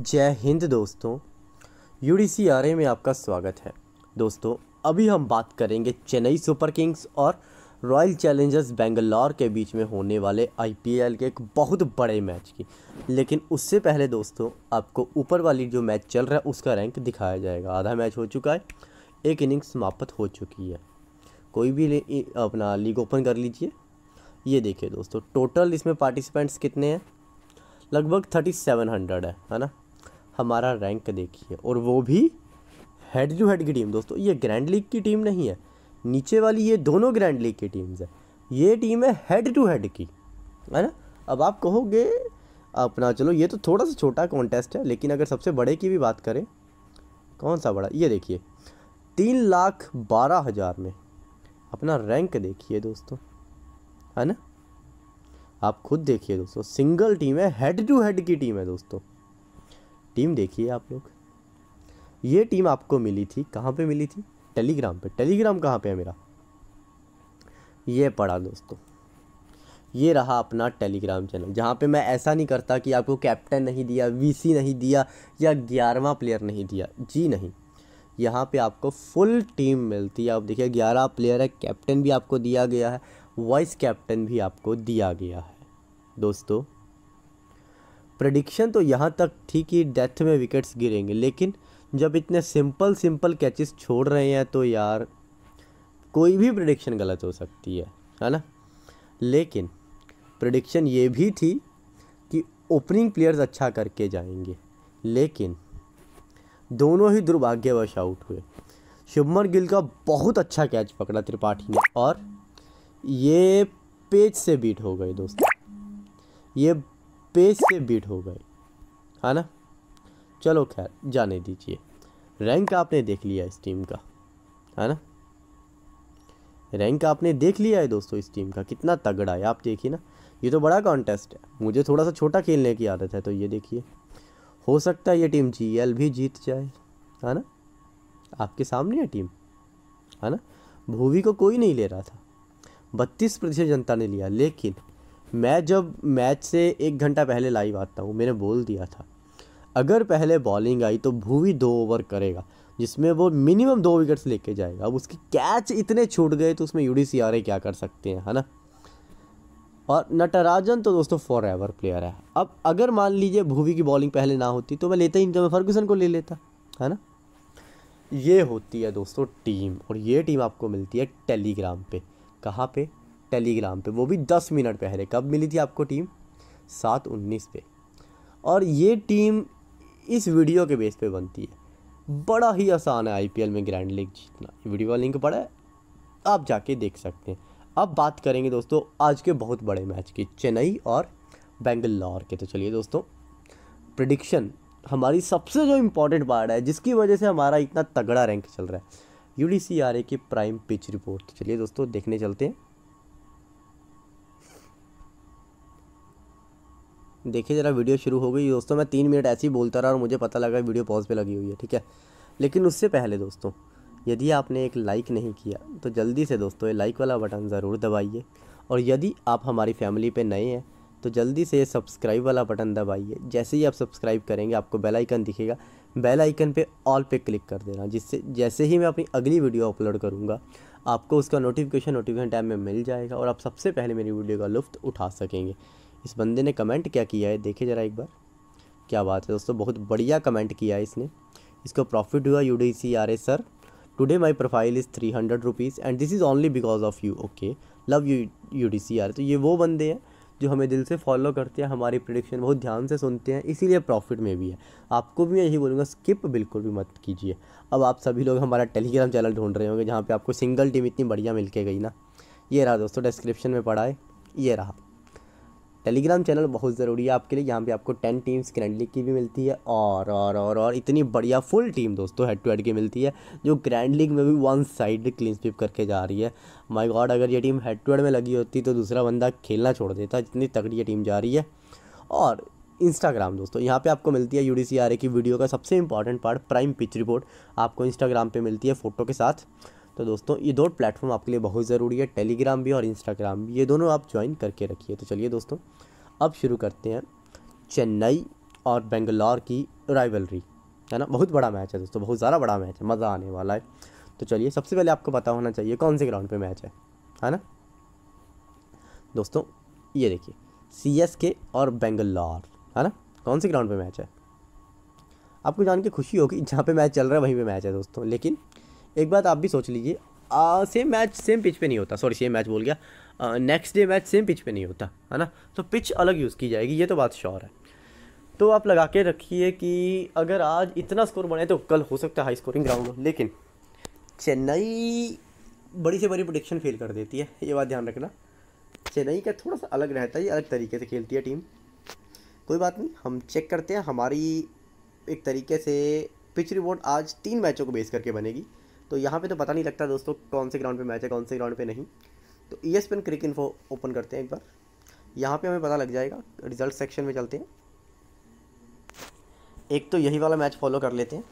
जय हिंद दोस्तों U D में आपका स्वागत है दोस्तों अभी हम बात करेंगे चेन्नई सुपर किंग्स और रॉयल चैलेंजर्स बेंगलौर के बीच में होने वाले आईपीएल के एक बहुत बड़े मैच की लेकिन उससे पहले दोस्तों आपको ऊपर वाली जो मैच चल रहा है उसका रैंक दिखाया जाएगा आधा मैच हो चुका है एक इनिंग्स समाप्त हो चुकी है कोई भी अपना लीग ओपन कर लीजिए ये देखिए दोस्तों टोटल इसमें पार्टिसिपेंट्स कितने हैं लगभग थर्टी सेवन हंड्रेड है है ना हमारा रैंक देखिए और वो भी हेड टू हेड की टीम दोस्तों ये ग्रैंड लीग की टीम नहीं है नीचे वाली ये दोनों ग्रैंड लीग की टीम्स है ये टीम है हेड टू हेड की है ना अब आप कहोगे अपना चलो ये तो थोड़ा सा छोटा कॉन्टेस्ट है लेकिन अगर सबसे बड़े की भी बात करें कौन सा बड़ा ये देखिए तीन लाख बारह हज़ार में अपना रैंक देखिए दोस्तों है ना आप खुद देखिए दोस्तों सिंगल टीम है हेड टू हेड की टीम है दोस्तों टीम देखिए आप लोग ये टीम आपको मिली थी कहाँ पे मिली थी टेलीग्राम पे टेलीग्राम कहाँ पे है मेरा ये पड़ा दोस्तों ये रहा अपना टेलीग्राम चैनल जहाँ पे मैं ऐसा नहीं करता कि आपको कैप्टन नहीं दिया वीसी नहीं दिया या ग्यारहवा प्लेयर नहीं दिया जी नहीं यहाँ पे आपको फुल टीम मिलती है आप देखिए ग्यारह प्लेयर है कैप्टन भी आपको दिया गया है वाइस कैप्टन भी आपको दिया गया है दोस्तों प्रडिक्शन तो यहाँ तक थी कि डेथ में विकेट्स गिरेंगे लेकिन जब इतने सिंपल सिंपल कैचेस छोड़ रहे हैं तो यार कोई भी प्रडिक्शन गलत हो सकती है है ना लेकिन प्रडिक्शन ये भी थी कि ओपनिंग प्लेयर्स अच्छा करके जाएंगे लेकिन दोनों ही दुर्भाग्यवश आउट हुए शुभमन गिल का बहुत अच्छा कैच पकड़ा त्रिपाठी ने और ये पेज से बीट हो गई दोस्तों ये पेज से बीट हो गई है ना चलो खैर जाने दीजिए रैंक आपने देख लिया इस टीम का है ना रैंक आपने देख लिया है दोस्तों इस टीम का कितना तगड़ा है आप देखिए ना ये तो बड़ा कॉन्टेस्ट है मुझे थोड़ा सा छोटा खेलने की आदत है तो ये देखिए हो सकता है ये टीम जी एल भी जीत जाए है ना आपके सामने है टीम है ना भूवी को कोई नहीं ले रहा था बत्तीस प्रतिशत जनता ने लिया लेकिन मैं जब मैच से एक घंटा पहले लाइव आता हूँ मैंने बोल दिया था अगर पहले बॉलिंग आई तो भूवी दो ओवर करेगा जिसमें वो मिनिमम दो विकेट्स लेके जाएगा अब उसके कैच इतने छूट गए तो उसमें आर ए क्या कर सकते हैं है ना और नटराजन तो दोस्तों फॉर एवर प्लेयर है अब अगर मान लीजिए भूवी की बॉलिंग पहले ना होती तो मैं लेता ही नहीं तो मैं फर्गूसन को ले लेता है ना ये होती है दोस्तों टीम और ये टीम आपको मिलती है टेलीग्राम पर कहाँ पे टेलीग्राम पे वो भी दस मिनट पहले कब मिली थी आपको टीम सात उन्नीस पे और ये टीम इस वीडियो के बेस पे बनती है बड़ा ही आसान है आईपीएल में ग्रैंड लीग जीतना वीडियो का लिंक पड़ा है आप जाके देख सकते हैं अब बात करेंगे दोस्तों आज के बहुत बड़े मैच की चेन्नई और बेंगलोर के तो चलिए दोस्तों प्रडिक्शन हमारी सबसे जो इम्पोर्टेंट पार्ट है जिसकी वजह से हमारा इतना तगड़ा रैंक चल रहा है यू की प्राइम पिच रिपोर्ट चलिए दोस्तों देखने चलते हैं देखिए ज़रा वीडियो शुरू हो गई दोस्तों मैं तीन मिनट ऐसे ही बोलता रहा और मुझे पता लगा वीडियो पॉज पे लगी हुई है ठीक है लेकिन उससे पहले दोस्तों यदि आपने एक लाइक नहीं किया तो जल्दी से दोस्तों ये लाइक वाला बटन ज़रूर दबाइए और यदि आप हमारी फैमिली पे नए हैं तो जल्दी से ये सब्सक्राइब वाला बटन दबाइए जैसे ही आप सब्सक्राइब करेंगे आपको बेल आइकन दिखेगा बेल आइकन पे ऑल पे क्लिक कर देना जिससे जैसे ही मैं अपनी अगली वीडियो अपलोड करूँगा आपको उसका नोटिफिकेशन नोटिफिकेशन टाइम में मिल जाएगा और आप सबसे पहले मेरी वीडियो का लुफ्त उठा सकेंगे इस बंदे ने कमेंट क्या किया है देखे ज़रा एक बार क्या बात है दोस्तों बहुत बढ़िया कमेंट किया है इसने इसको प्रॉफिट हुआ U D C R A sir today my profile is three hundred rupees and this is only because of you okay love you you D C R तो ये वो बंदे हैं जो हमें दिल से फॉलो करते हैं हमारी प्रडिक्शन बहुत ध्यान से सुनते हैं इसीलिए प्रॉफिट में भी है आपको भी मैं यही बोलूँगा स्किप बिल्कुल भी मत कीजिए अब आप सभी लोग हमारा टेलीग्राम चैनल ढूंढ रहे होंगे जहाँ पर आपको सिंगल टीम इतनी बढ़िया मिल के गई ना ये रहा दोस्तों डिस्क्रिप्शन में पढ़ाए ये रहा टेलीग्राम चैनल बहुत ज़रूरी है आपके लिए यहाँ पे आपको टेन टीम्स ग्रैंड लीग की भी मिलती है और और और और इतनी बढ़िया फुल टीम दोस्तों हेड टू हेड की मिलती है जो ग्रैंड लीग में भी वन साइड क्लीन स्वीप करके जा रही है माय गॉड अगर ये टीम हेड टू हेड में लगी होती तो दूसरा बंदा खेलना छोड़ देता इतनी तगड़ी ये टीम जा रही है और इंस्टाग्राम दोस्तों यहाँ पे आपको मिलती है यू की वीडियो का सबसे important part prime pitch report आपको इंस्टाग्राम पे मिलती है फ़ोटो के साथ तो दोस्तों ये दो प्लेटफॉर्म आपके लिए बहुत ज़रूरी है टेलीग्राम भी और इंस्टाग्राम भी ये दोनों आप ज्वाइन करके रखिए तो चलिए दोस्तों अब शुरू करते हैं चेन्नई और बेंगलौर की राइवलरी है ना बहुत बड़ा मैच है दोस्तों बहुत ज़्यादा बड़ा मैच है मज़ा आने वाला है तो चलिए सबसे पहले आपको पता होना चाहिए कौन से ग्राउंड पर मैच है है ना दोस्तों ये देखिए सी एस के और बेंगलौर है ना कौन से ग्राउंड पर मैच है आपको जान के खुशी होगी जहाँ पे मैच चल रहा है वहीं पे मैच है दोस्तों लेकिन एक बात आप भी सोच लीजिए सेम मैच सेम पिच पे नहीं होता सॉरी सेम मैच बोल गया next day match same pitch पे नहीं होता है ना तो पिच अलग यूज़ की जाएगी ये तो बात श्योर है तो आप लगा के रखिए कि अगर आज इतना स्कोर बने तो कल हो सकता है हाई स्कोरिंग ग्राउंड लेकिन चेन्नई बड़ी से बड़ी प्रोडिक्शन फेल कर देती है ये बात ध्यान रखना चेन्नई का थोड़ा सा अलग रहता है अलग तरीके से खेलती है टीम कोई बात नहीं हम चेक करते हैं हमारी एक तरीके से पिच रिपोर्ट आज तीन मैचों को बेस करके बनेगी तो यहाँ पे तो पता नहीं लगता दोस्तों कौन से ग्राउंड पे मैच है कौन से ग्राउंड पे नहीं तो E S PN cricinfo open करते हैं एक बार यहाँ पे हमें पता लग जाएगा रिजल्ट सेक्शन में चलते हैं एक तो यही वाला मैच फॉलो कर लेते हैं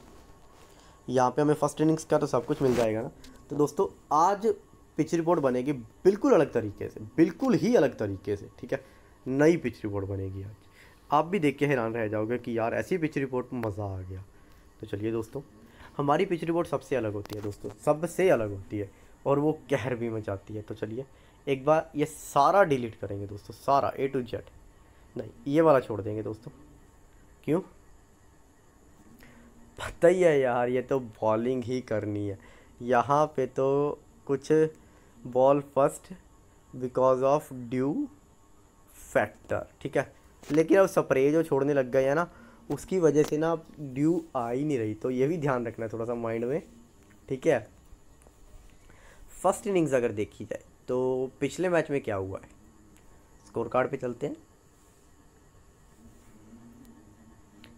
यहाँ पे हमें फर्स्ट इनिंग्स का तो सब कुछ मिल जाएगा ना तो दोस्तों आज पिच रिपोर्ट बनेगी बिल्कुल अलग तरीके से बिल्कुल ही अलग तरीके से ठीक है नई पिच रिपोर्ट बनेगी आज आप भी देख के हैरान रह जाओगे कि यार ऐसी पिच रिपोर्ट मज़ा आ गया तो चलिए दोस्तों हमारी पिच रिपोर्ट सबसे अलग होती है दोस्तों सबसे अलग होती है और वो कहर भी मचाती है तो चलिए एक बार ये सारा डिलीट करेंगे दोस्तों सारा ए टू जेड नहीं ये वाला छोड़ देंगे दोस्तों क्यों पता ही है यार ये तो बॉलिंग ही करनी है यहाँ पे तो कुछ ball first because of dew factor ठीक है लेकिन अब स्प्रे जो छोड़ने लग गए हैं ना उसकी वजह से ना ड्यू आ ही नहीं रही तो ये भी ध्यान रखना है थोड़ा सा माइंड में ठीक है फर्स्ट इनिंग्स अगर देखी जाए तो पिछले मैच में क्या हुआ है स्कोर कार्ड पे चलते हैं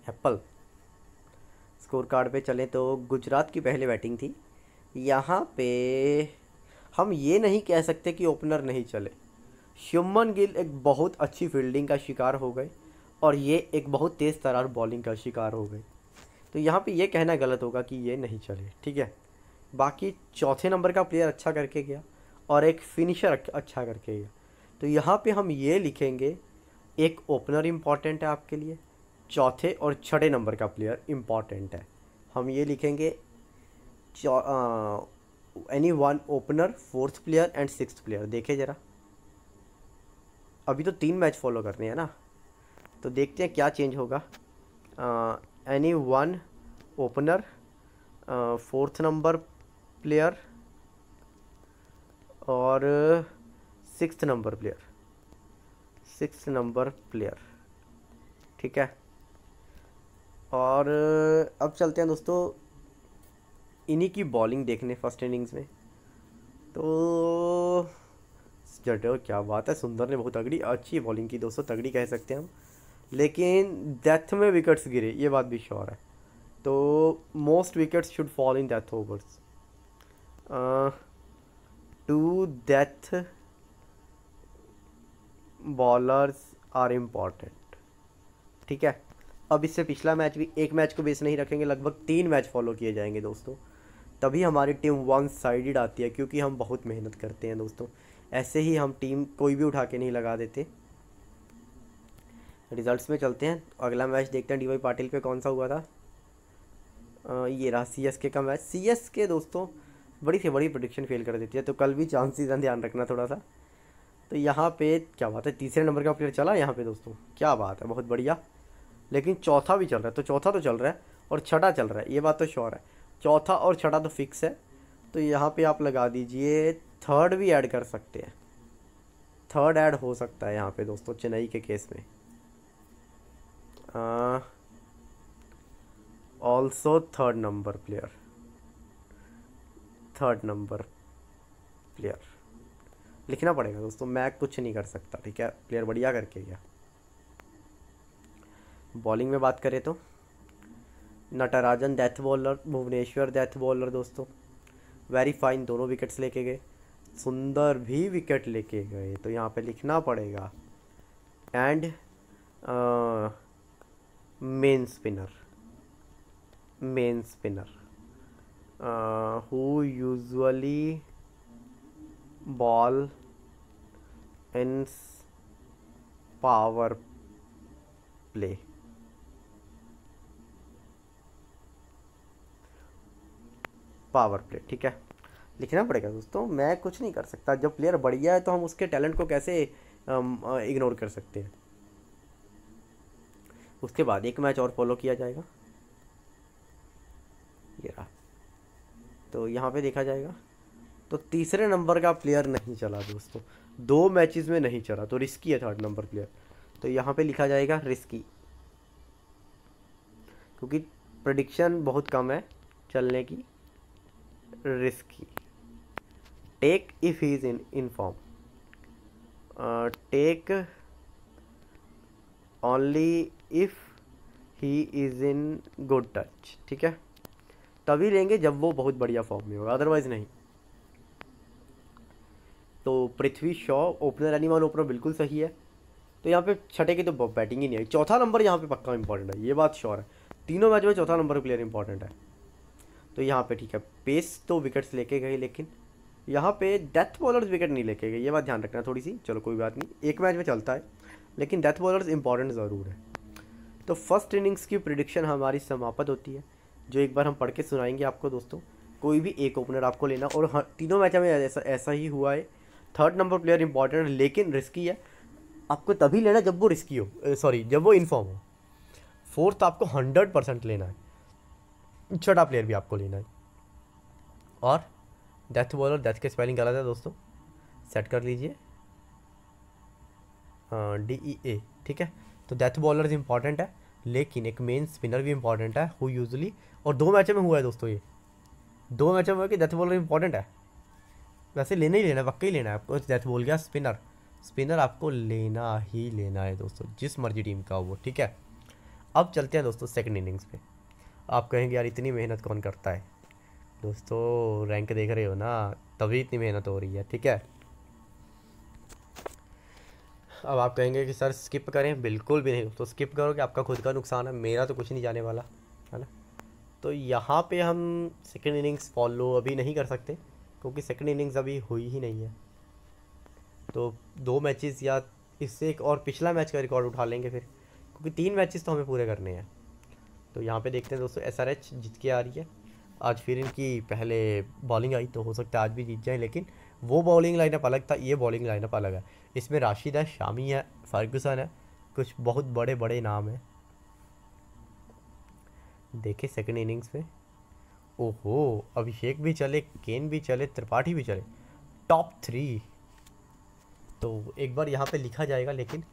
एप्पल स्कोर कार्ड पे चलें तो गुजरात की पहले बैटिंग थी यहाँ पे हम ये नहीं कह सकते कि ओपनर नहीं चले शुमन गिल एक बहुत अच्छी फील्डिंग का शिकार हो गए और ये एक बहुत तेज़ तरार बॉलिंग का शिकार हो गए तो यहाँ पे ये कहना गलत होगा कि ये नहीं चले ठीक है बाकी चौथे नंबर का प्लेयर अच्छा करके गया और एक फिनिशर अच्छा करके गया तो यहाँ पे हम ये लिखेंगे एक ओपनर इम्पॉर्टेंट है आपके लिए चौथे और छठे नंबर का प्लेयर इम्पॉर्टेंट है हम ये लिखेंगे any one opener fourth player and six player देखे ज़रा अभी तो तीन मैच फॉलो करने हैं ना तो देखते हैं क्या चेंज होगा any one opener fourth number player और six number player six number player ठीक है और अब चलते हैं दोस्तों इन्हीं की बॉलिंग देखने फर्स्ट इनिंग्स में तो जटो क्या बात है सुंदर ने बहुत तगड़ी अच्छी बॉलिंग की दोस्तों तगड़ी कह सकते हैं हम लेकिन डेथ में विकेट्स गिरे ये बात भी श्योर है तो most wickets should fall in death overs two death bowlers are important ठीक है अब इससे पिछला मैच भी एक मैच को बेस नहीं रखेंगे लगभग तीन मैच फॉलो किए जाएंगे दोस्तों तभी हमारी टीम वन साइडेड आती है क्योंकि हम बहुत मेहनत करते हैं दोस्तों ऐसे ही हम टीम कोई भी उठा के नहीं लगा देते रिजल्ट्स में चलते हैं अगला मैच देखते हैं डी वाई पाटिल पे कौन सा हुआ था आ, ये रहा सी एस के का मैच सी एस के दोस्तों बड़ी से बड़ी प्रोडिक्शन फेल कर देती है तो कल भी चांसेस हैं ध्यान रखना थोड़ा सा तो यहाँ पे क्या बात है तीसरे नंबर का प्लेयर चला यहाँ पे दोस्तों क्या बात है बहुत बढ़िया लेकिन चौथा भी चल रहा है तो चौथा तो चल रहा है और छठा चल रहा है ये बात तो श्योर है चौथा और छठा तो फिक्स है तो यहाँ पर आप लगा दीजिए थर्ड भी ऐड कर सकते हैं थर्ड ऐड हो सकता है यहाँ पे दोस्तों चेन्नई के केस में also third number player third number player लिखना पड़ेगा दोस्तों मैं कुछ नहीं कर सकता ठीक है प्लेयर बढ़िया करके गया बॉलिंग में बात करें तो Natarajan death bowler Bhuvneshwar death bowler दोस्तों वेरी फाइन दोनों विकेट्स लेके गए सुंदर भी विकेट लेके गए तो यहाँ पे लिखना पड़ेगा and main spinner main spinner who usually ball in power play power play ठीक है लिखना पड़ेगा दोस्तों मैं कुछ नहीं कर सकता जब प्लेयर बढ़िया है तो हम उसके टैलेंट को कैसे इग्नोर um, uh, कर सकते हैं उसके बाद एक मैच और फॉलो किया जाएगा ये रहा तो यहाँ पे देखा जाएगा तो तीसरे नंबर का प्लेयर नहीं चला दोस्तों दो मैचेस में नहीं चला तो रिस्की है थर्ड नंबर प्लेयर तो यहाँ पे लिखा जाएगा रिस्की क्योंकि प्रडिक्शन बहुत कम है चलने की risky take if he is in in form take only if he is in good touch ठीक है तभी लेंगे जब वो बहुत बढ़िया फॉर्म में होगा अदरवाइज नहीं तो Prithvi Shaw opener anyone opener बिल्कुल सही है तो यहाँ पे छठे की तो बैटिंग ही नहीं आई चौथा नंबर यहाँ पे पक्का इंपॉर्टेंट है ये बात श्योर है तीनों मैच में चौथा नंबर प्लेयर इंपॉर्टेंट है तो यहाँ पे ठीक है पेस तो विकेट्स लेके गए लेकिन यहाँ पे डेथ बॉलर्स विकेट नहीं लेके गए ये बात ध्यान रखना थोड़ी सी चलो कोई बात नहीं एक मैच में चलता है लेकिन डेथ बॉलर्स इंपॉर्टेंट ज़रूर है तो फर्स्ट इनिंग्स की प्रिडिक्शन हमारी समाप्त होती है जो एक बार हम पढ़ के सुनाएंगे आपको दोस्तों कोई भी एक ओपनर आपको लेना और हर तीनों मैच में ऐसा ऐसा ही हुआ है थर्ड नंबर प्लेयर इंपॉर्टेंट है लेकिन रिस्की है आपको तभी लेना जब वो रिस्की हो सॉरी जब वो इन्फॉर्म हो फोर्थ आपको हंड्रेड परसेंट लेना है छोटा प्लेयर भी आपको लेना है और डेथ बॉल और डेथ के स्पेलिंग गलत है दोस्तों सेट कर लीजिए हाँ डी ई ए ठीक है तो डेथ बॉलर इम्पॉर्टेंट है लेकिन एक मेन स्पिनर भी इंपॉर्टेंट है हु यूजली और दो मैचों में हुआ है दोस्तों ये दो मैचों में हुआ कि डेथ बॉलर इंपॉर्टेंट है वैसे लेना ही लेना पक्का ही लेना है आपको डेथ बॉल गया स्पिनर स्पिनर आपको लेना ही लेना है दोस्तों जिस मर्जी टीम का वो ठीक है अब चलते हैं दोस्तों सेकंड इनिंग्स पे आप कहेंगे यार इतनी मेहनत कौन करता है दोस्तों रैंक देख रहे हो ना तभी इतनी मेहनत हो रही है ठीक है अब आप कहेंगे कि सर स्किप करें बिल्कुल भी नहीं तो स्किप करोगे आपका खुद का नुकसान है मेरा तो कुछ नहीं जाने वाला है ना तो यहाँ पे हम सेकेंड इनिंग्स फॉलो अभी नहीं कर सकते क्योंकि सेकेंड इनिंग्स अभी हुई ही नहीं है तो दो मैचेस या इससे एक और पिछला मैच का रिकॉर्ड उठा लेंगे फिर क्योंकि तीन मैचेस तो हमें पूरे करने हैं तो यहाँ पर देखते हैं दोस्तों एस आर एच जीत के आ रही है आज फिर इनकी पहले बॉलिंग आई तो हो सकता है आज भी जीत जाए लेकिन वो बॉलिंग लाइनअप अलग था ये बॉलिंग लाइनअप अलग है इसमें राशिद है शामी है फर्गूसन है कुछ बहुत बड़े बड़े नाम हैं देखे सेकेंड इनिंग्स में ओहो अभिषेक भी चले केन भी चले त्रिपाठी भी चले टॉप थ्री तो एक बार यहाँ पे लिखा जाएगा लेकिन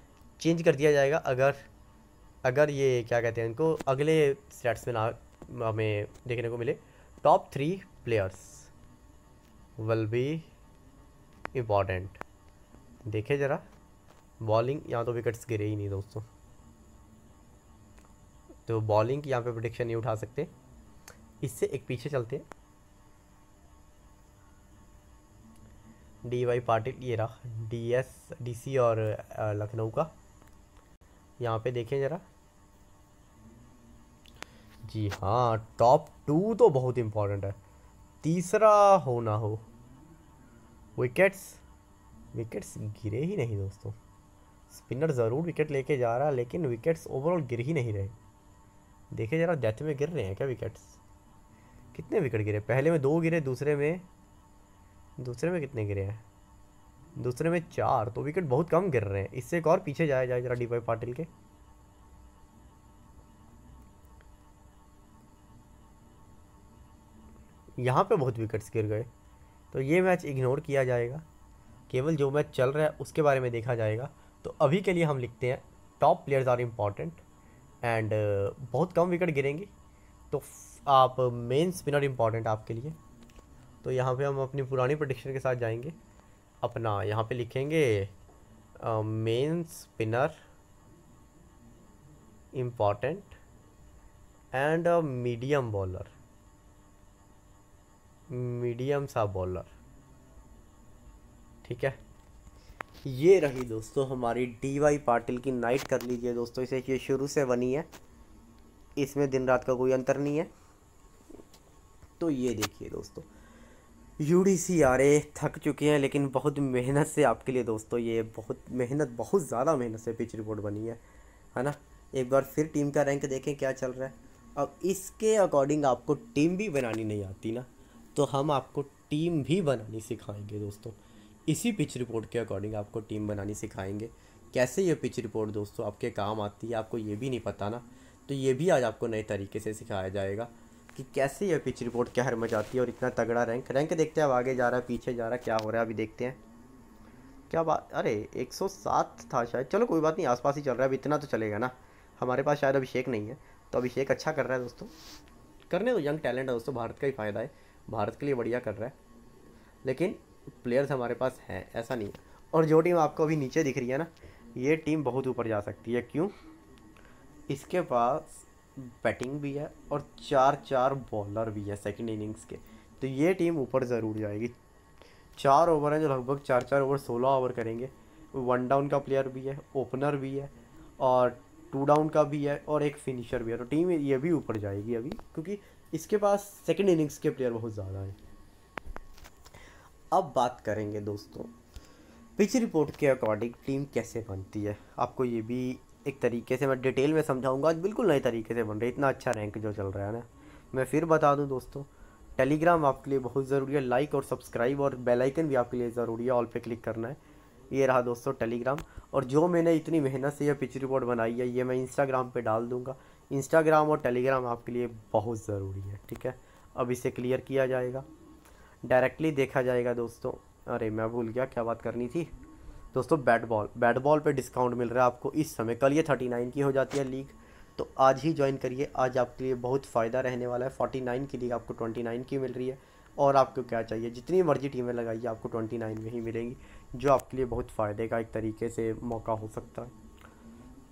चेंज कर दिया जाएगा अगर अगर ये क्या कहते हैं इनको अगले स्टेट्स में ना हमें देखने को मिले top three players will be important देखे ज़रा बॉलिंग यहाँ तो विकेट्स गिरे ही नहीं दोस्तों तो बॉलिंग की यहाँ पे प्रोडिक्शन नहीं उठा सकते इससे एक पीछे चलते डी वाई पाटिल ये रहा डी एस डी सी और लखनऊ का यहाँ पे देखें ज़रा जी हाँ टॉप टू तो बहुत इम्पोर्टेंट है तीसरा हो ना हो विकेट्स विकेट्स गिरे ही नहीं दोस्तों स्पिनर ज़रूर विकेट लेके जा रहा है लेकिन विकेट्स ओवरऑल गिर ही नहीं रहे देखे जरा डेथ में गिर रहे हैं क्या विकेट्स कितने विकेट गिरे पहले में दो गिरे दूसरे में दूसरे में कितने गिरे हैं दूसरे में चार तो विकेट बहुत कम गिर रहे हैं इससे एक और पीछे जाया जाए जरा डी वाई पाटिल के यहाँ पे बहुत विकेट्स गिर गए तो ये मैच इग्नोर किया जाएगा केवल जो मैच चल रहा है उसके बारे में देखा जाएगा तो अभी के लिए हम लिखते हैं top players are important and बहुत कम विकेट गिरेंगे तो आप मेन स्पिनर इम्पॉर्टेंट आपके लिए तो यहाँ पे हम अपनी पुरानी प्रोडिक्शन के साथ जाएंगे अपना यहाँ पे लिखेंगे main spinner important and medium bowler medium सा बॉलर ठीक है ये रही दोस्तों हमारी डी वाई पाटिल की नाइट कर लीजिए दोस्तों इसे ये शुरू से बनी है इसमें दिन रात का कोई अंतर नहीं है तो ये देखिए दोस्तों U D C R A थक चुके हैं लेकिन बहुत मेहनत से आपके लिए दोस्तों ये बहुत मेहनत बहुत ज़्यादा मेहनत से पिच रिपोर्ट बनी है है ना एक बार फिर टीम का रैंक देखें क्या चल रहा है अब इसके अकॉर्डिंग आपको टीम भी बनानी नहीं आती ना तो हम आपको टीम भी बनानी सिखाएंगे दोस्तों इसी पिच रिपोर्ट के अकॉर्डिंग आपको टीम बनानी सिखाएंगे कैसे ये पिच रिपोर्ट दोस्तों आपके काम आती है आपको ये भी नहीं पता ना तो ये भी आज आपको नए तरीके से सिखाया जाएगा कि कैसे ये पिच रिपोर्ट कहर में जाती है और इतना तगड़ा रैंक रैंक देखते हैं अब आगे जा रहा है पीछे जा रहा है क्या हो रहा है अभी देखते हैं क्या बात अरे 107 था शायद चलो कोई बात नहीं आसपास ही चल रहा है अब इतना तो चलेगा ना हमारे पास शायद अभिषेक नहीं है तो अभिषेक अच्छा कर रहा है दोस्तों करने तो यंग टैलेंट है दोस्तों भारत का ही फ़ायदा है भारत के लिए बढ़िया कर रहा है लेकिन प्लेयर्स हमारे पास हैं ऐसा नहीं है और जो टीम आपको अभी नीचे दिख रही है ना ये टीम बहुत ऊपर जा सकती है क्यों इसके पास बैटिंग भी है और चार चार बॉलर भी है सेकेंड इनिंग्स के तो ये टीम ऊपर ज़रूर जाएगी चार ओवर हैं जो लगभग चार चार ओवर सोलह ओवर करेंगे वन डाउन का प्लेयर भी है ओपनर भी है और टू डाउन का भी है और एक फिनिशर भी है तो टीम ये भी ऊपर जाएगी अभी क्योंकि इसके पास सेकेंड इनिंग्स के प्लेयर बहुत ज़्यादा हैं अब बात करेंगे दोस्तों पिच रिपोर्ट के अकॉर्डिंग टीम कैसे बनती है आपको ये भी एक तरीके से मैं डिटेल में समझाऊंगा आज बिल्कुल नए तरीके से बन रही है इतना अच्छा रैंक जो चल रहा है ना मैं फिर बता दूं दोस्तों टेलीग्राम आपके लिए बहुत ज़रूरी है लाइक और सब्सक्राइब और बेल आइकन भी आपके लिए ज़रूरी है ऑल पे क्लिक करना है ये रहा दोस्तों टेलीग्राम और जो मैंने इतनी मेहनत से यह पिच रिपोर्ट बनाई है ये मैं इंस्टाग्राम पर डाल दूंगा इंस्टाग्राम और टेलीग्राम आपके लिए बहुत ज़रूरी है ठीक है अब इसे क्लियर किया जाएगा डायरेक्टली देखा जाएगा दोस्तों अरे मैं भूल गया क्या बात करनी थी दोस्तों बैट बॉल बैट बॉल पर डिस्काउंट मिल रहा है आपको इस समय कल ये थर्टी नाइन की हो जाती है लीग तो आज ही ज्वाइन करिए आज आपके लिए बहुत फ़ायदा रहने वाला है फोर्टी नाइन की लीग आपको ट्वेंटी नाइन की मिल रही है और आपको क्या चाहिए जितनी मर्जी टीमें लगाइए आपको ट्वेंटी नाइन में ही मिलेंगी जो आपके लिए बहुत फ़ायदे का एक तरीके से मौका हो सकता है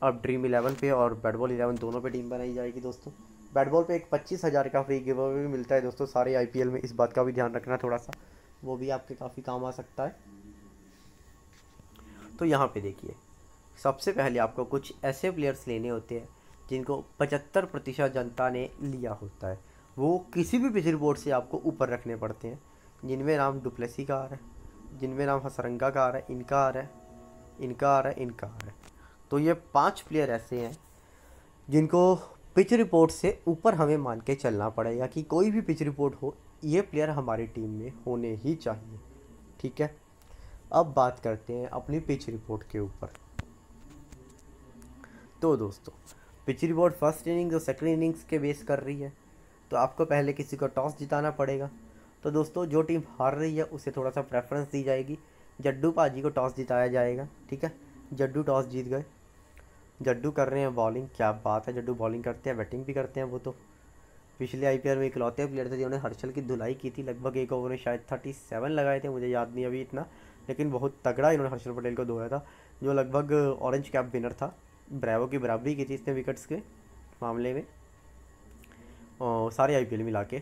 अब ड्रीम इलेवन पे और बैट बॉल इलेवन दोनों पे टीम बनाई जाएगी दोस्तों बैट बॉल पे एक पच्चीस हज़ार का फ्री गिव अवे भी मिलता है दोस्तों सारे एल में इस बात का भी ध्यान रखना थोड़ा सा वो भी आपके काफ़ी काम आ सकता है तो यहाँ पे देखिए सबसे पहले आपको कुछ ऐसे प्लेयर्स लेने होते हैं जिनको पचहत्तर प्रतिशत जनता ने लिया होता है वो किसी भी पिछली बोर्ड से आपको ऊपर रखने पड़ते हैं जिनमें नाम डुप्लेसी का आ रहा है जिनमें नाम हसरंगा का आ रहा है इनका आ रहा है इनका आ रहा है इनका आ रहा है तो ये पांच प्लेयर ऐसे हैं जिनको पिच रिपोर्ट से ऊपर हमें मान के चलना पड़ेगा कि कोई भी पिच रिपोर्ट हो ये प्लेयर हमारी टीम में होने ही चाहिए ठीक है अब बात करते हैं अपनी पिच रिपोर्ट के ऊपर तो दोस्तों पिच रिपोर्ट फर्स्ट इनिंग्स और सेकेंड इनिंग्स के बेस कर रही है तो आपको पहले किसी को टॉस जिताना पड़ेगा तो दोस्तों जो टीम हार रही है उसे थोड़ा सा प्रेफरेंस दी जाएगी जड्डू पाजी को टॉस जिताया जाएगा ठीक है जड्डू टॉस जीत गए जड्डू कर रहे हैं बॉलिंग क्या बात है जड्डू बॉलिंग करते हैं बैटिंग भी करते हैं वो तो पिछले आई में इकलौते प्लेयर थे जिन्होंने हर्षल की धुलाई की थी लगभग एक ओवर में शायद थर्टी सेवन लगाए थे मुझे याद नहीं अभी इतना लेकिन बहुत तगड़ा इन्होंने हर्षल पटेल को धोया था जो लगभग ऑरेंज कैप विनर था ब्रावो की बराबरी की थी इसने विकेट्स के मामले में और सारे आई पी मिला के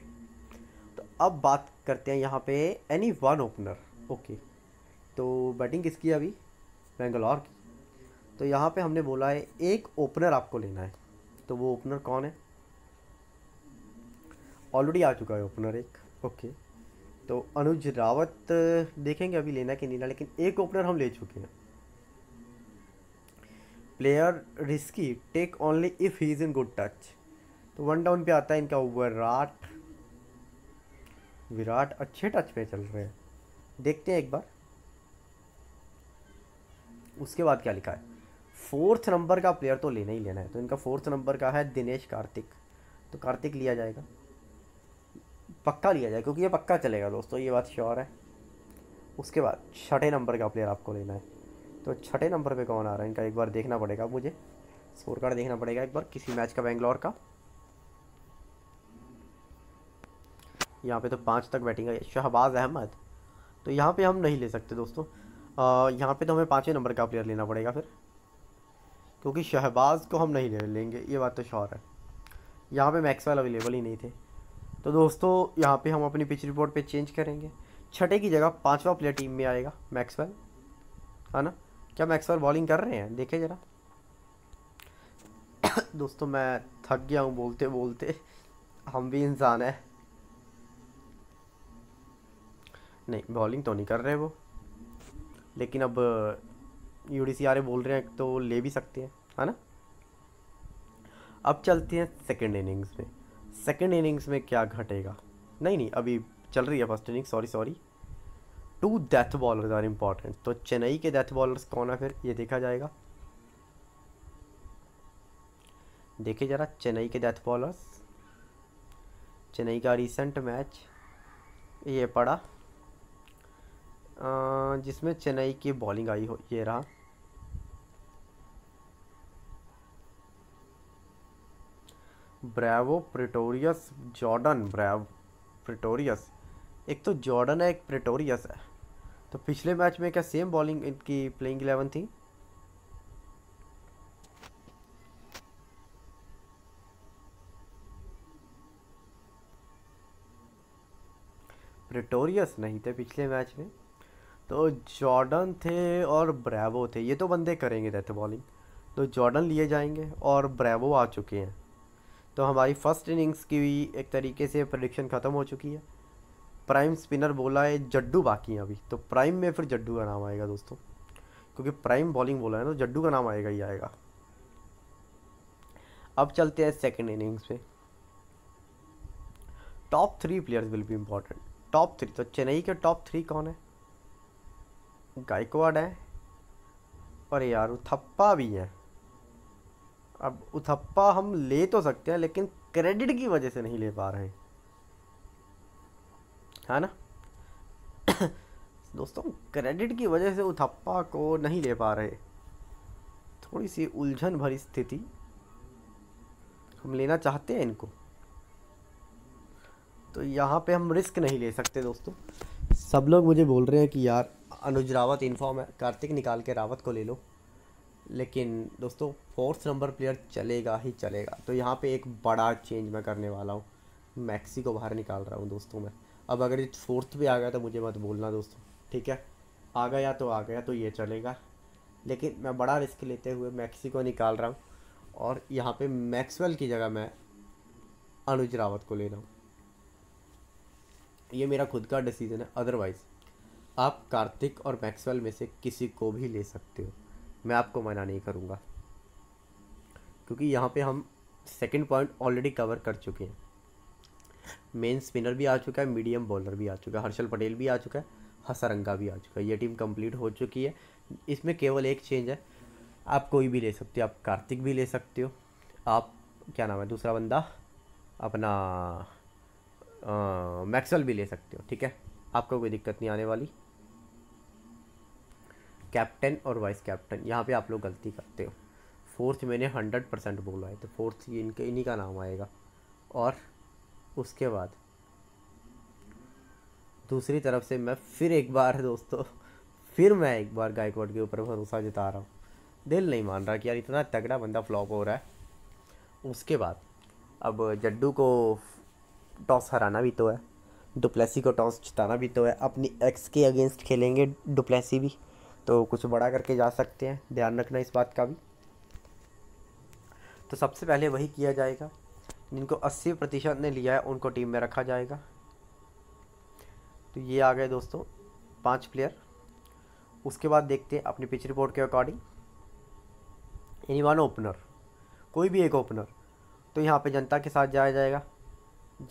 तो अब बात करते हैं यहाँ पे एनी वन ओपनर ओके तो बैटिंग किसकी अभी बेंगलौर की तो यहाँ पे हमने बोला है एक ओपनर आपको लेना है तो वो ओपनर कौन है ऑलरेडी आ चुका है ओपनर एक ओके तो अनुज रावत देखेंगे अभी लेना कि नहीं ना लेकिन एक ओपनर हम ले चुके हैं player risky take only if he is in good touch तो वन डाउन पे आता है इनका विराट विराट अच्छे टच पे चल रहे हैं देखते हैं एक बार उसके बाद क्या लिखा है फोर्थ नंबर का प्लेयर तो लेना ही लेना है तो इनका फोर्थ नंबर का है दिनेश कार्तिक तो कार्तिक लिया जाएगा पक्का लिया जाएगा क्योंकि ये पक्का चलेगा दोस्तों ये बात श्योर है उसके बाद छठे नंबर का प्लेयर आपको लेना है तो छठे नंबर पे कौन आ रहा है इनका एक बार देखना पड़ेगा मुझे स्कोर कार्ड देखना पड़ेगा एक बार किसी मैच का बेंगलोर का यहाँ पे तो पाँच तक बैटिंग है शहबाज अहमद तो यहाँ पे हम नहीं ले सकते दोस्तों यहाँ पे तो हमें पाँचवें नंबर का प्लेयर लेना पड़ेगा फिर क्योंकि शहबाज को हम नहीं ले लेंगे ये बात तो शोर है यहाँ पे मैक्सवेल अवेलेबल ही नहीं थे तो दोस्तों यहाँ पे हम अपनी पिच रिपोर्ट पे चेंज करेंगे छठे की जगह पांचवा प्लेयर टीम में आएगा मैक्सवेल है ना क्या मैक्सवेल बॉलिंग कर रहे हैं देखे ज़रा दोस्तों मैं थक गया हूँ बोलते बोलते हम भी इंसान हैं नहीं बॉलिंग तो नहीं कर रहे वो लेकिन अब यू डी बोल रहे हैं तो ले भी सकते हैं है ना अब चलते हैं सेकेंड इनिंग्स में सेकेंड इनिंग्स में क्या घटेगा नहीं नहीं अभी चल रही है first inning sorry sorry two death bowler are important तो चेन्नई के डेथ बॉलर्स कौन है फिर ये देखा जाएगा देखिए जरा चेन्नई के डेथ बॉलर्स चेन्नई का रिसेंट मैच ये पड़ा जिसमें चेन्नई की बॉलिंग आई हो ये रहा Bravo Pretorius Jordan Bravo Pretorius एक तो जॉर्डन है एक प्रिटोरियस है तो पिछले मैच में क्या सेम बॉलिंग इनकी प्लेइंग इलेवन थी प्रिटोरियस नहीं थे पिछले मैच में तो जॉर्डन थे और ब्रैवो थे ये तो बंदे करेंगे डेथ बॉलिंग तो जॉर्डन लिए जाएंगे और ब्रैवो आ चुके हैं तो हमारी फर्स्ट इनिंग्स की भी एक तरीके से प्रडिक्शन ख़त्म हो चुकी है प्राइम स्पिनर बोला है जड्डू बाकी हैं अभी तो प्राइम में फिर जड्डू का नाम आएगा दोस्तों क्योंकि प्राइम बॉलिंग बोला है ना तो जड्डू का नाम आएगा ही आएगा अब चलते हैं सेकेंड इनिंग्स पे top three players will be important top three तो चेन्नई के टॉप थ्री कौन है गायकवाड़ है और यार उथप्पा भी है अब उथप्पा हम ले तो सकते हैं लेकिन क्रेडिट की वजह से नहीं ले पा रहे हैं है ना दोस्तों क्रेडिट की वजह से उथप्पा को नहीं ले पा रहे थोड़ी सी उलझन भरी स्थिति हम लेना चाहते हैं इनको तो यहाँ पे हम रिस्क नहीं ले सकते दोस्तों सब लोग मुझे बोल रहे हैं कि यार अनुज रावत इनफॉर्म है कार्तिक निकाल के रावत को ले लो लेकिन दोस्तों फोर्थ नंबर प्लेयर चलेगा ही चलेगा तो यहाँ पे एक बड़ा चेंज मैं करने वाला हूँ मैक्सी को बाहर निकाल रहा हूँ दोस्तों मैं अब अगर ये फोर्थ भी आ गया तो मुझे मत बोलना दोस्तों ठीक है आ गया तो आ गया तो ये चलेगा लेकिन मैं बड़ा रिस्क लेते हुए मैक्सी को निकाल रहा हूँ और यहाँ पर मैक्सवेल की जगह मैं अनुज रावत को ले रहा हूँ ये मेरा खुद का डिसीज़न है अदरवाइज़ आप कार्तिक और मैक्सवेल में से किसी को भी ले सकते हो मैं आपको मना नहीं करूँगा क्योंकि यहाँ पे हम सेकंड पॉइंट ऑलरेडी कवर कर चुके हैं मेन स्पिनर भी आ चुका है मीडियम बॉलर भी आ चुका है हर्षल पटेल भी आ चुका है हसरंगा भी आ चुका है ये टीम कंप्लीट हो चुकी है इसमें केवल एक चेंज है आप कोई भी ले सकते हो आप कार्तिक भी ले सकते हो आप क्या नाम है दूसरा बंदा अपना मैक्सवेल भी ले सकते हो ठीक है आपको कोई दिक्कत नहीं आने वाली कैप्टन और वाइस कैप्टन यहाँ पे आप लोग गलती करते हो फोर्थ मैंने हंड्रेड परसेंट बोला है तो फोर्थ इनके इन्हीं का नाम आएगा और उसके बाद दूसरी तरफ से मैं फिर एक बार दोस्तों फिर मैं एक बार गायकवाड के ऊपर भरोसा जता रहा हूँ दिल नहीं मान रहा कि यार इतना तगड़ा बंदा फ्लॉप हो रहा है उसके बाद अब जड्डू को टॉस हराना भी तो है डुप्लेसी को टॉस जिताना भी तो है अपनी एक्स के अगेंस्ट खेलेंगे डुप्लेसी भी तो कुछ बड़ा करके जा सकते हैं ध्यान रखना इस बात का भी तो सबसे पहले वही किया जाएगा जिनको 80 प्रतिशत ने लिया है उनको टीम में रखा जाएगा तो ये आ गए दोस्तों पांच प्लेयर उसके बाद देखते हैं अपनी पिच रिपोर्ट के अकॉर्डिंग एनी वन ओपनर कोई भी एक ओपनर तो यहाँ पे जनता के साथ जाया जाएगा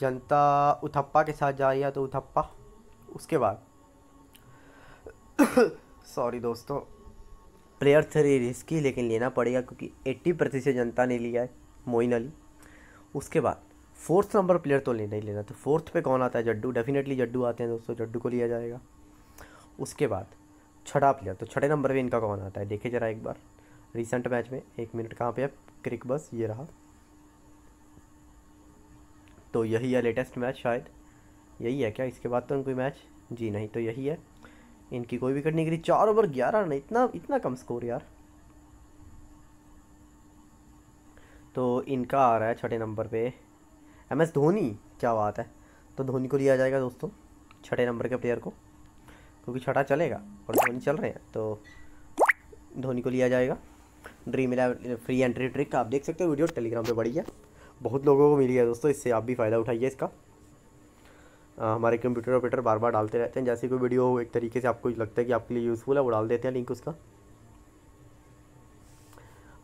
जनता उथप्पा के साथ जाएगा तो उथप्पा उसके बाद सॉरी दोस्तों प्लेयर थ्री रिस्की लेकिन लेना पड़ेगा क्योंकि 80 प्रतिशत जनता ने लिया है मोइन अली उसके बाद फोर्थ नंबर प्लेयर तो लेना ही लेना तो फोर्थ पे कौन आता है जड्डू डेफिनेटली जड्डू आते हैं दोस्तों जड्डू को लिया जाएगा उसके बाद छठा प्लेयर तो छठे नंबर पर इनका कौन आता है देखे जरा एक बार रिसेंट मैच में एक मिनट कहाँ पर क्रिक बस ये रहा तो यही है लेटेस्ट मैच शायद यही है क्या इसके बाद तो कोई मैच जी नहीं तो यही है इनकी कोई विकेट नहीं गिरी चार ओवर ग्यारह रन इतना इतना कम स्कोर यार तो इनका आ रहा है छठे नंबर पे एम एस धोनी क्या बात है तो धोनी को लिया जाएगा दोस्तों छठे नंबर के प्लेयर को क्योंकि छठा चलेगा और धोनी चल रहे हैं तो धोनी को लिया जाएगा dream eleven free entry trick आप देख सकते हो वीडियो टेलीग्राम पे बढ़ी है बहुत लोगों को मिली है दोस्तों इससे आप भी फ़ायदा उठाइए इसका हमारे कंप्यूटर ऑपरेटर बार बार डालते रहते हैं जैसे कोई वीडियो एक तरीके से आपको लगता है कि आपके लिए यूज़फुल है वो डाल देते हैं लिंक उसका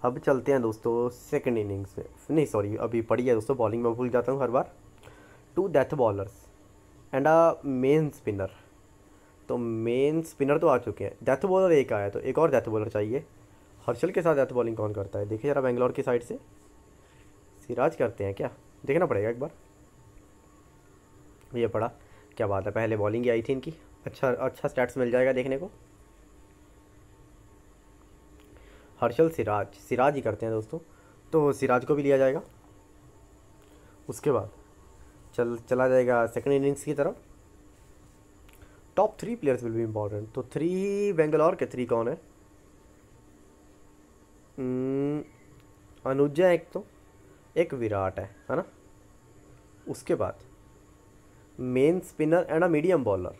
अब चलते हैं दोस्तों सेकेंड इनिंग्स में नहीं सॉरी अभी पड़ी है दोस्तों बॉलिंग में भूल जाता हूँ हर बार two death bowlers and a main spinner तो मेन स्पिनर तो आ चुके हैं डेथ बॉलर एक आया तो एक और डेथ बॉलर चाहिए हर्षल के साथ डेथ बॉलिंग कौन करता है देखिए ज़रा बेंगलोर की साइड से सिराज करते हैं क्या देखना पड़ेगा एक बार ये पड़ा क्या बात है पहले बॉलिंग ही आई थी इनकी अच्छा अच्छा स्टैट्स मिल जाएगा देखने को हर्षल सिराज सिराज ही करते हैं दोस्तों तो सिराज को भी लिया जाएगा उसके बाद चल चला जाएगा सेकेंड इनिंग्स की तरफ top three players will be important तो थ्री बेंगलोर के थ्री कौन है hmm, अनुजा एक तो एक विराट है है ना उसके बाद main spinner and a medium bowler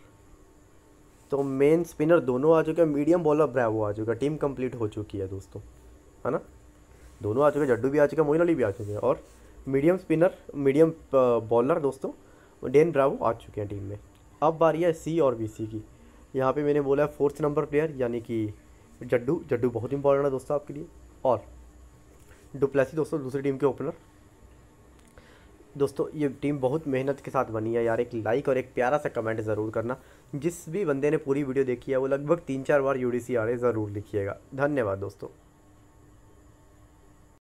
तो मेन स्पिनर दोनों आ चुके हैं मीडियम बॉलर ब्रावो आ चुका है टीम कंप्लीट हो चुकी है दोस्तों है ना दोनों आ चुके हैं जड्डू भी आ चुके हैं मोइन अली भी आ चुके हैं और मीडियम स्पिनर मीडियम बॉलर दोस्तों डेन ब्रावो आ चुके हैं टीम में अब बारी है सी और बी सी की यहाँ पे मैंने बोला है फोर्थ नंबर प्लेयर यानी कि जड्डू जड्डू बहुत इंपॉर्टेंट है दोस्तों आपके लिए और डुप्लेसी दोस्तों दूसरी टीम के ओपनर दोस्तों ये टीम बहुत मेहनत के साथ बनी है यार एक लाइक और एक प्यारा सा कमेंट ज़रूर करना जिस भी बंदे ने पूरी वीडियो देखी है वो लगभग तीन चार बार यू डी ज़रूर लिखिएगा धन्यवाद दोस्तों